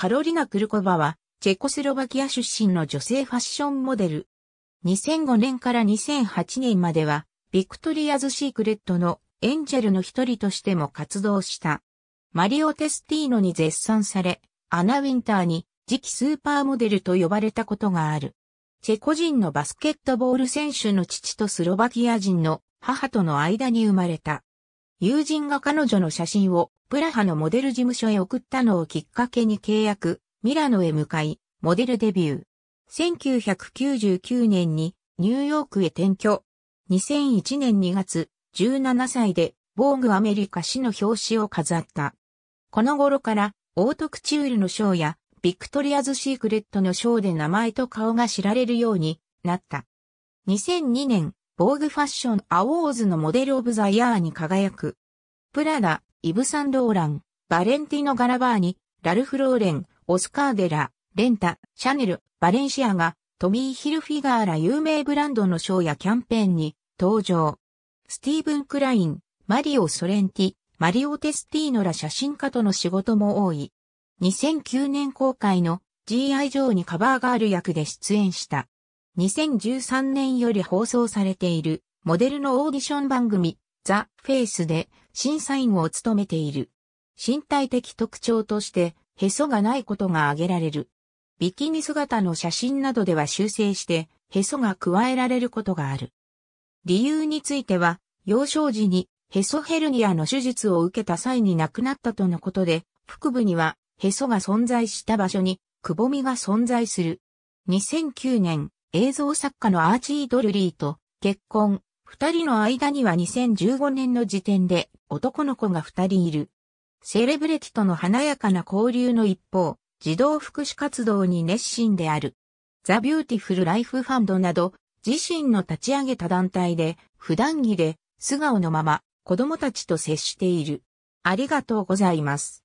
カロリナ・クルコバは、チェコスロバキア出身の女性ファッションモデル。2005年から2008年までは、ビクトリアズ・シークレットのエンジェルの一人としても活動した。マリオ・テスティーノに絶賛され、アナ・ウィンターに次期スーパーモデルと呼ばれたことがある。チェコ人のバスケットボール選手の父とスロバキア人の母との間に生まれた。友人が彼女の写真をプラハのモデル事務所へ送ったのをきっかけに契約、ミラノへ向かい、モデルデビュー。1999年にニューヨークへ転居。2001年2月、17歳で、ボーグアメリカ誌の表紙を飾った。この頃から、オートクチュールのショーや、ビクトリアズ・シークレットのショーで名前と顔が知られるようになった。2002年、ボーグファッション・アウォーズのモデル・オブ・ザ・イヤーに輝く。プラダ、イブ・サンローラン、バレンティノ・ガラバーニ、ラルフ・ローレン、オスカーデラ、レンタ、シャネル、バレンシアが、トミー・ヒルフィガーら有名ブランドのショーやキャンペーンに登場。スティーブン・クライン、マリオ・ソレンティ、マリオ・テスティーノら写真家との仕事も多い。2009年公開の G.I. ジョーにカバーガール役で出演した。2013年より放送されているモデルのオーディション番組ザ・フェイスで審査員を務めている。身体的特徴として、へそがないことが挙げられる。ビキニ姿の写真などでは修正して、へそが加えられることがある。理由については、幼少時にへそヘルニアの手術を受けた際に亡くなったとのことで、腹部にはへそが存在した場所にくぼみが存在する。2009年、映像作家のアーチー・ドルリーと結婚、二人の間には2015年の時点で男の子が二人いる。セレブレティとの華やかな交流の一方、児童福祉活動に熱心である。ザ・ビューティフル・ライフ・ファンドなど、自身の立ち上げた団体で、普段着で、素顔のまま、子供たちと接している。ありがとうございます。